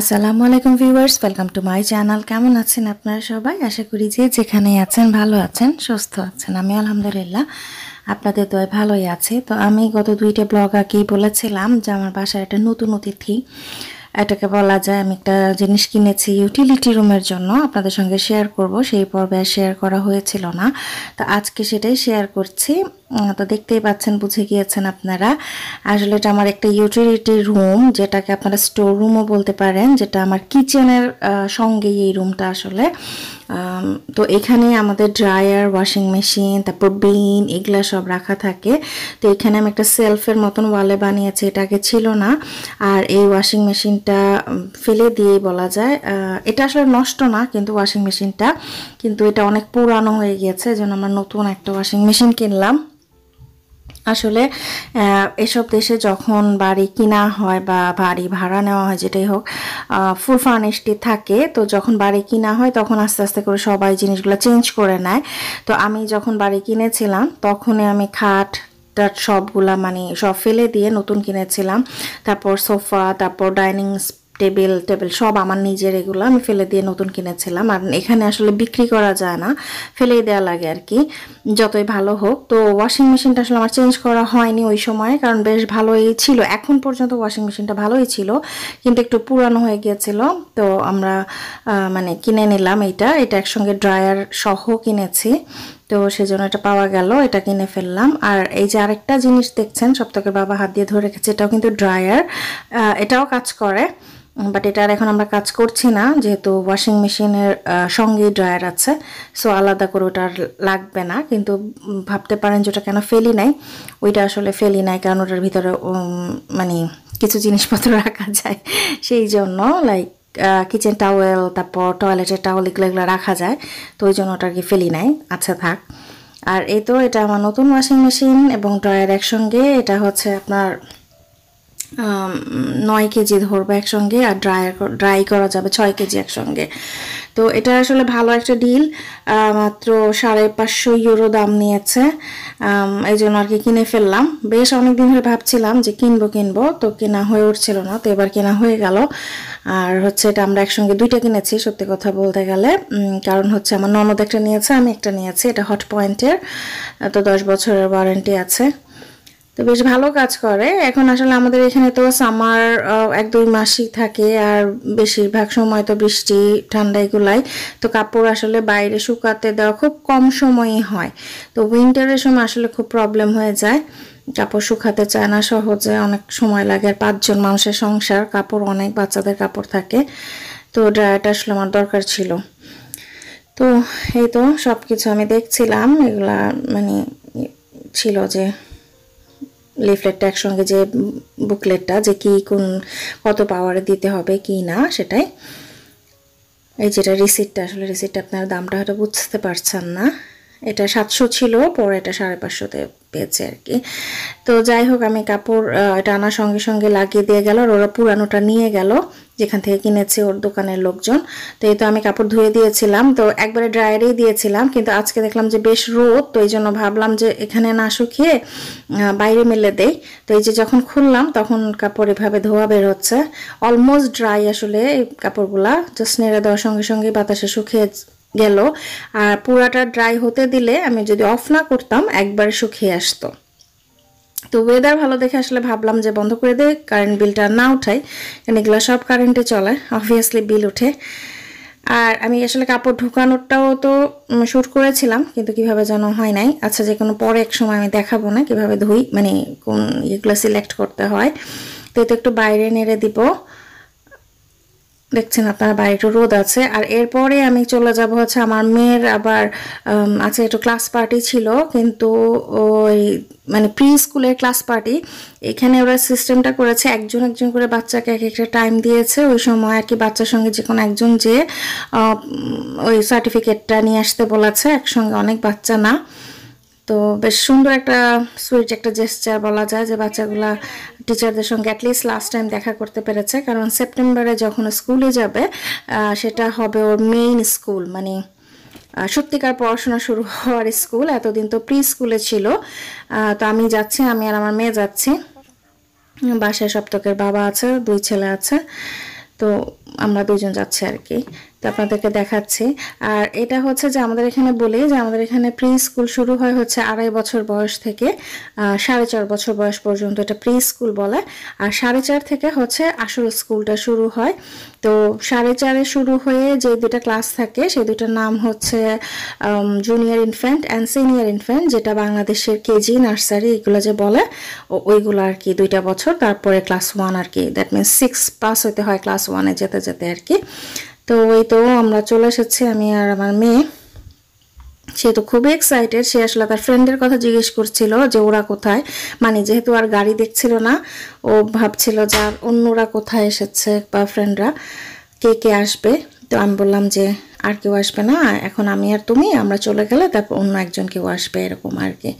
আসসালামু আলাইকুম viewers welcome to my channel কেমন আছেন আপনারা সবাই আশা করি যে যেখানেই আছেন ভালো আছেন সুস্থ আছেন আমি আলহামদুলিল্লাহ আপনাদের তো ভালোই আছে তো আমি গত দুইটা ব্লগ আগেই বলেছিলাম যে আমার বাসায় একটা নতুন অতিথি এটাকে বলা যায় আমি একটা জিনিস কিনেছি ইউটিলিটি রুমের জন্য আপনাদের সঙ্গে শেয়ার করব সেই পর্বে শেয়ার করা হয়েছিল না তো আজকে সেটাই শেয়ার করছি তো দেখতেই পাচ্ছেন বুঝে গিয়েছেন আপনারা আসলে এটা আমার একটা ইউটিলিটি রুম যেটাকে আপনারা স্টোর রুমও বলতে পারেন যেটা আমার কিচেনের সঙ্গে এই রুমটা আসলে তো এখানে আমাদের ড্রায়ার ওয়াশিং মেশিন তারপর বিন এগুলা সব রাখা থাকে তো এখানে আমি একটা সেলফের মতন ওয়ালে বানিয়েছি এটা আগে ছিল না আর এই ওয়াশিং মেশিনটা ফেলে দিয়েই বলা যায় এটা আসলে নষ্ট না কিন্তু ওয়াশিং মেশিনটা কিন্তু এটা অনেক পুরানো হয়ে গিয়েছে যেন আমরা নতুন একটা ওয়াশিং মেশিন কিনলাম আসলে এসব দেশে যখন বাড়ি কিনা হয় বা বাড়ি ভাড়া নেওয়া হয় যেটাই হোক ফুল ফার্নিশটি থাকে তো যখন বাড়ি কিনা হয় তখন আস্তে আস্তে করে সবাই জিনিসগুলো চেঞ্জ করে নেয় তো আমি যখন বাড়ি কিনেছিলাম তখনই আমি খাট টাট সবগুলা মানে সব ফেলে দিয়ে নতুন কিনেছিলাম তারপর সোফা তারপর ডাইনিং টেবিল টেবিল সব আমার নিজের এগুলো আমি ফেলে দিয়ে নতুন কিনেছিলাম আর এখানে আসলে বিক্রি করা যায় না ফেলেই দেওয়া লাগে আর কি যতই ভালো হোক তো ওয়াশিং মেশিনটা আসলে আমার চেঞ্জ করা হয়নি ওই সময় কারণ বেশ ভালোই ছিল এখন পর্যন্ত ওয়াশিং মেশিনটা ভালোই ছিল কিন্তু একটু পুরানো হয়ে গিয়েছিল তো আমরা মানে কিনে নিলাম এটা এটা একসঙ্গে ড্রায়ার সহ কিনেছি তো সেজন্য এটা পাওয়া গেল এটা কিনে ফেললাম আর এই যে আরেকটা জিনিস দেখছেন সপ্তকের বাবা হাত দিয়ে ধরে রেখেছে এটাও কিন্তু ড্রায়ার এটাও কাজ করে বাট আর এখন আমরা কাজ করছি না যেহেতু ওয়াশিং মেশিনের সঙ্গে ড্রায়ার আছে সো আলাদা করে ওটার লাগবে না কিন্তু ভাবতে পারেন যে ওটা কেন ফেলি নাই ওইটা আসলে ফেলি নাই কারণ ওটার ভিতরে মানে কিছু জিনিসপত্র রাখা যায় সেই জন্য লাইক কিচেন টাওয়েল তারপর টয়লেটের টাওয়েল এগুলো এগুলো রাখা যায় তো ওই জন্য কি ফেলি নাই আচ্ছা থাক আর এই তো এটা আমার নতুন ওয়াশিং মেশিন এবং ড্রয়ার একসঙ্গে এটা হচ্ছে আপনার নয় কেজি ধরবে একসঙ্গে আর ড্রায়ার ড্রাই করা যাবে ছয় কেজি একসঙ্গে তো এটা আসলে ভালো একটা ডিল মাত্র সাড়ে পাঁচশো ইউরো দাম নিয়েছে এই জন্য আর কি কিনে ফেললাম বেশ অনেকদিন ধরে ভাবছিলাম যে কিনবো কিনবো তো কেনা হয়ে উঠছিল না তো এবার কেনা হয়ে গেল আর হচ্ছে এটা আমরা একসঙ্গে দুইটা কিনেছি সত্যি কথা বলতে গেলে কারণ হচ্ছে আমার ননদ একটা নিয়েছে আমি একটা নিয়েছি এটা হট পয়েন্টের তো দশ বছরের ওয়ারেন্টি আছে তো বেশ ভালো কাজ করে এখন আসলে আমাদের এখানে তো সামার এক দুই মাসই থাকে আর বেশিরভাগ সময় তো বৃষ্টি ঠান্ডা এগুলাই তো কাপড় আসলে বাইরে শুকাতে দেওয়া খুব কম সময়ই হয় তো উইন্টারের সময় আসলে খুব প্রবলেম হয়ে যায় কাপড় শুকাতে চায় না সহজে অনেক সময় লাগে আর পাঁচজন মানুষের সংসার কাপড় অনেক বাচ্চাদের কাপড় থাকে তো ড্রায়ারটা আসলে আমার দরকার ছিল তো এই তো সব কিছু আমি দেখছিলাম এগুলা মানে ছিল যে লিফলেটটা একসঙ্গে যে বুকলেটটা যে কি কোন কত পাওয়ারে দিতে হবে কি না সেটাই এই যেটা রিসিপ্টটা আসলে রিসিটটা আপনার দামটা হয়তো বুঝতে পারছেন না এটা সাতশো ছিল পরে এটা সাড়ে পাঁচশোতে পেয়েছে আর কি তো যাই হোক আমি কাপড় এটা আনার সঙ্গে সঙ্গে লাগিয়ে দিয়ে গেল আর ওরা পুরানোটা নিয়ে গেল যেখান থেকে কিনেছে ওর দোকানের লোকজন তো এই তো আমি কাপড় ধুয়ে দিয়েছিলাম তো একবারে ড্রায়ারেই দিয়েছিলাম কিন্তু আজকে দেখলাম যে বেশ রোদ তো এই জন্য ভাবলাম যে এখানে না শুকিয়ে বাইরে মেলে দেই তো এই যে যখন খুললাম তখন কাপড় এভাবে ধোয়া বের হচ্ছে অলমোস্ট ড্রাই আসলে এই কাপড়গুলা জাস্ট নেড়ে দেওয়ার সঙ্গে সঙ্গে বাতাসে শুকিয়ে গেল আর পুরাটা ড্রাই হতে দিলে আমি যদি অফ না করতাম একবার শুকিয়ে আসতো তো ওয়েদার ভালো দেখে আসলে ভাবলাম যে বন্ধ করে দেয় কারেন্ট বিলটা না উঠাই কারণ এগুলো সব কারেন্টে চলে অবভিয়াসলি বিল উঠে আর আমি আসলে কাপড় ঢুকানোরটাও তো শ্যুট করেছিলাম কিন্তু কিভাবে যেন হয় নাই আচ্ছা যে কোনো পরে এক সময় আমি দেখাবো না কিভাবে ধুই মানে কোন ইয়েগুলো সিলেক্ট করতে হয় তো এটা একটু বাইরে নেড়ে দিব দেখছেন আপনারা বাইরে একটু রোদ আছে আর এরপরে আমি চলে যাব হচ্ছে আমার মেয়ের আবার আছে একটু ক্লাস পার্টি ছিল কিন্তু ওই মানে প্রি স্কুলের ক্লাস পার্টি এখানে ওরা সিস্টেমটা করেছে একজন একজন করে বাচ্চাকে এক একটা টাইম দিয়েছে ওই সময় আর কি বাচ্চার সঙ্গে যে কোনো একজন যে ওই সার্টিফিকেটটা নিয়ে আসতে বলেছে একসঙ্গে অনেক বাচ্চা না তো বেশ সুন্দর একটা সুইট একটা জেস্টার বলা যায় যে বাচ্চাগুলা টিচারদের সঙ্গে অ্যাটলিস্ট লাস্ট টাইম দেখা করতে পেরেছে কারণ সেপ্টেম্বরে যখন স্কুলে যাবে সেটা হবে ওর মেইন স্কুল মানে সত্যিকার পড়াশোনা শুরু হওয়ার স্কুল এতদিন তো প্রি স্কুলে ছিল তো আমি যাচ্ছি আমি আর আমার মেয়ে যাচ্ছি বাসায় সপ্তকের বাবা আছে দুই ছেলে আছে তো আমরা দুজন যাচ্ছি আর কি আপনাদেরকে দেখাচ্ছি আর এটা হচ্ছে যে আমাদের এখানে বলে যে আমাদের এখানে প্রি স্কুল শুরু হয় হচ্ছে আড়াই বছর বয়স থেকে সাড়ে চার বছর বয়স পর্যন্ত এটা প্রি স্কুল বলে আর সাড়ে চার থেকে হচ্ছে আসল স্কুলটা শুরু হয় তো সাড়ে চারে শুরু হয়ে যে দুটা ক্লাস থাকে সেই দুটার নাম হচ্ছে junior infant and senior infant যেটা বাংলাদেশের কেজি নার্সারি এগুলো যে বলে ওইগুলো আর কি দুইটা বছর তারপরে ক্লাস ওয়ান আর কি দ্যাট মিনস সিক্স পাস হতে হয় ক্লাস ওয়ানে যেতে যেতে আর কি তো ওই তো আমরা চলে এসেছি আমি আর আমার মেয়ে সে তো খুবই এক্সাইটেড সে আসলে তার ফ্রেন্ডের কথা জিজ্ঞেস করছিল যে ওরা কোথায় মানে যেহেতু আর গাড়ি দেখছিল না ও ভাবছিল যে আর অন্যরা কোথায় এসেছে বা ফ্রেন্ডরা কে কে আসবে তো আমি বললাম যে আর কেউ আসবে না এখন আমি আর তুমি আমরা চলে গেলে তারপর অন্য একজন কেউ আসবে এরকম আর কি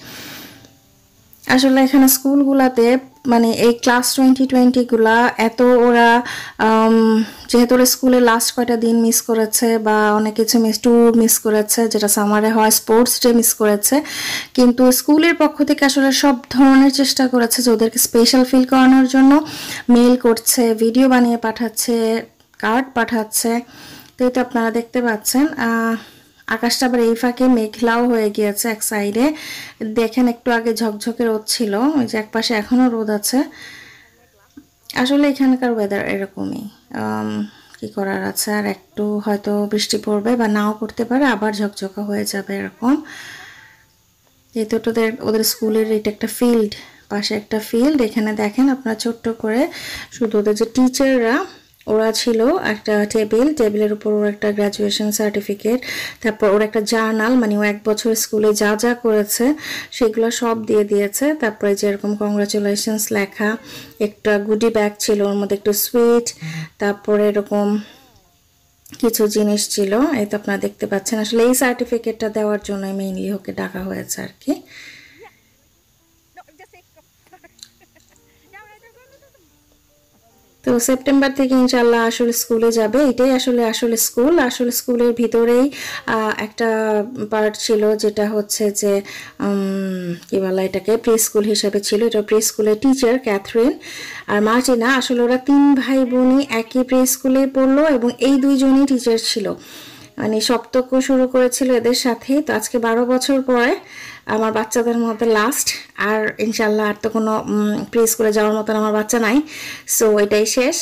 আসলে এখানে স্কুলগুলাতে মানে এই ক্লাস টোয়েন্টি টোয়েন্টিগুলা এত ওরা যেহেতু ওরা স্কুলে লাস্ট কয়টা দিন মিস করেছে বা অনেক কিছু মিস ট্যুর মিস করেছে যেটা সামারে হয় স্পোর্টস ডে মিস করেছে কিন্তু স্কুলের পক্ষ থেকে আসলে সব ধরনের চেষ্টা করেছে যে ওদেরকে স্পেশাল ফিল করানোর জন্য মেল করছে ভিডিও বানিয়ে পাঠাচ্ছে কার্ড পাঠাচ্ছে তো এটা আপনারা দেখতে পাচ্ছেন আকাশটা আবার এই ফাঁকে মেঘলাও হয়ে গিয়েছে এক সাইডে দেখেন একটু আগে ঝকঝকে রোদ ছিল ওই যে এক পাশে এখনও রোদ আছে আসলে এখানকার ওয়েদার এরকমই কি করার আছে আর একটু হয়তো বৃষ্টি পড়বে বা নাও পড়তে পারে আবার ঝকঝকা হয়ে যাবে এরকম যেহেতু তোদের ওদের স্কুলের এটা একটা ফিল্ড পাশে একটা ফিল্ড এখানে দেখেন আপনারা ছোট্ট করে শুধু ওদের যে টিচাররা ওরা ছিল একটা টেবিল টেবিলের উপর ওর একটা গ্র্যাজুয়েশন সার্টিফিকেট তারপর ওর একটা জার্নাল মানে ও এক বছর স্কুলে যা যা করেছে সেগুলো সব দিয়ে দিয়েছে তারপরে যেরকম কংগ্রাচুলেশনস লেখা একটা গুডি ব্যাগ ছিল ওর মধ্যে একটু সুইট তারপরে এরকম কিছু জিনিস ছিল এই তো আপনারা দেখতে পাচ্ছেন আসলে এই সার্টিফিকেটটা দেওয়ার জন্যই মেইনলি ওকে ডাকা হয়েছে আর কি তো সেপ্টেম্বর থেকে ইনশাল্লাহ আসলে স্কুলে যাবে এটাই আসলে আসলে স্কুল আসলে স্কুলের ভিতরেই একটা পার্ট ছিল যেটা হচ্ছে যে কী বলা এটাকে প্রি স্কুল হিসেবে ছিল এটা প্রি স্কুলের টিচার ক্যাথরিন আর মার্চে না আসলে ওরা তিন ভাই বোনই একই প্রি স্কুলে পড়লো এবং এই দুইজনই টিচার ছিল মানে সপ্তক শুরু করেছিল এদের সাথেই তো আজকে বারো বছর পরে আমার বাচ্চাদের মধ্যে লাস্ট আর ইনশাল্লাহ আর তো কোনো প্লে স্কুলে যাওয়ার মতন আমার বাচ্চা নাই সো এটাই শেষ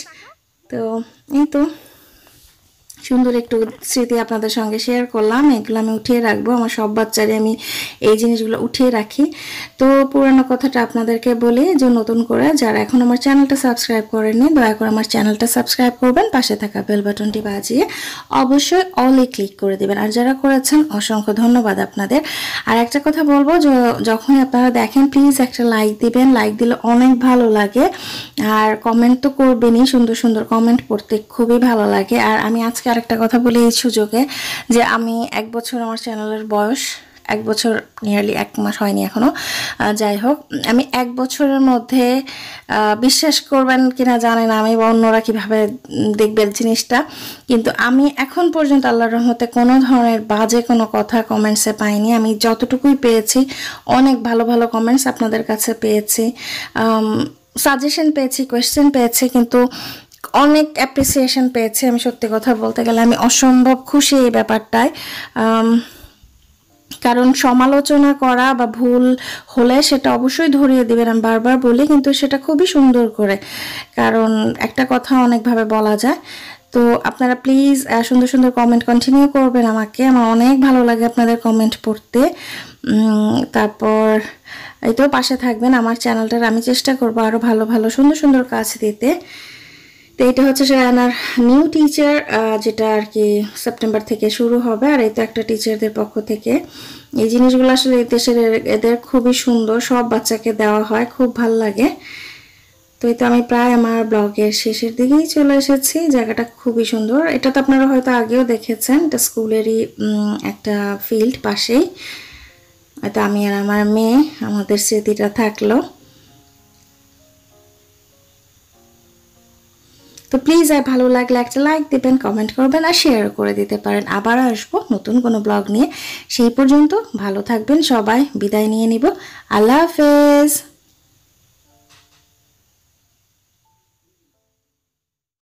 তো এই তো সুন্দর একটু স্মৃতি আপনাদের সঙ্গে শেয়ার করলাম এগুলো আমি উঠিয়ে রাখবো আমার সব বাচ্চারই আমি এই জিনিসগুলো উঠিয়ে রাখি তো পুরানো কথাটা আপনাদেরকে বলে যে নতুন করে যারা এখন আমার চ্যানেলটা সাবস্ক্রাইব করেনি দয়া করে আমার চ্যানেলটা সাবস্ক্রাইব করবেন পাশে থাকা বেল বাটনটি বাজিয়ে অবশ্যই অলে ক্লিক করে দেবেন আর যারা করেছেন অসংখ্য ধন্যবাদ আপনাদের আর একটা কথা বলবো যখনই আপনারা দেখেন প্লিজ একটা লাইক দিবেন লাইক দিলে অনেক ভালো লাগে আর কমেন্ট তো করবেনই সুন্দর সুন্দর কমেন্ট পড়তে খুবই ভালো লাগে আর আমি আজকে আরেকটা কথা বলি এই সুযোগে যে আমি এক বছর আমার চ্যানেলের বয়স এক বছর নিয়ারলি এক মাস হয়নি এখনও যাই হোক আমি এক বছরের মধ্যে বিশ্বাস করবেন কিনা জানি না আমি বা অন্যরা কীভাবে দেখবেন জিনিসটা কিন্তু আমি এখন পর্যন্ত আল্লাহ রহমতে কোনো ধরনের বাজে কোনো কথা কমেন্টসে পাইনি আমি যতটুকুই পেয়েছি অনেক ভালো ভালো কমেন্টস আপনাদের কাছে পেয়েছি সাজেশন পেয়েছি কোয়েশ্চেন পেয়েছি কিন্তু অনেক অ্যাপ্রিসিয়েশন পেয়েছি আমি সত্যি কথা বলতে গেলে আমি অসম্ভব খুশি এই ব্যাপারটায় কারণ সমালোচনা করা বা ভুল হলে সেটা অবশ্যই ধরিয়ে দেবেন আমি বারবার বলি কিন্তু সেটা খুবই সুন্দর করে কারণ একটা কথা অনেকভাবে বলা যায় তো আপনারা প্লিজ সুন্দর সুন্দর কমেন্ট কন্টিনিউ করবেন আমাকে আমার অনেক ভালো লাগে আপনাদের কমেন্ট পড়তে তারপর এই তো পাশে থাকবেন আমার চ্যানেলটার আমি চেষ্টা করবো আরও ভালো ভালো সুন্দর সুন্দর কাজ দিতে তো এটা হচ্ছে রায়নার নিউ টিচার যেটা আর কি সেপ্টেম্বর থেকে শুরু হবে আর এই তো একটা টিচারদের পক্ষ থেকে এই জিনিসগুলো আসলে এই দেশের এদের খুবই সুন্দর সব বাচ্চাকে দেওয়া হয় খুব ভাল লাগে তো এই তো আমি প্রায় আমার ব্লগের শেষের দিকেই চলে এসেছি জায়গাটা খুবই সুন্দর এটা তো আপনারা হয়তো আগেও দেখেছেন এটা স্কুলেরই একটা ফিল্ড পাশেই হয়তো আমি আর আমার মেয়ে আমাদের স্মৃতিটা থাকলো তো প্লিজ আর ভালো লাগলে একটা লাইক দেবেন কমেন্ট করবেন আর শেয়ার করে দিতে পারেন আবার আসবো নতুন কোনো ব্লগ নিয়ে সেই পর্যন্ত ভালো থাকবেন সবাই বিদায় নিয়ে নিব আল্লাহ হাফেজ